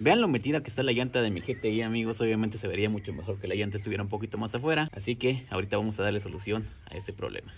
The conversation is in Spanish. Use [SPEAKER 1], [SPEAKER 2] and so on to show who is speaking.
[SPEAKER 1] Vean lo metida que está la llanta de mi GTI, amigos. Obviamente se vería mucho mejor que la llanta estuviera un poquito más afuera. Así que ahorita vamos a darle solución a ese problema.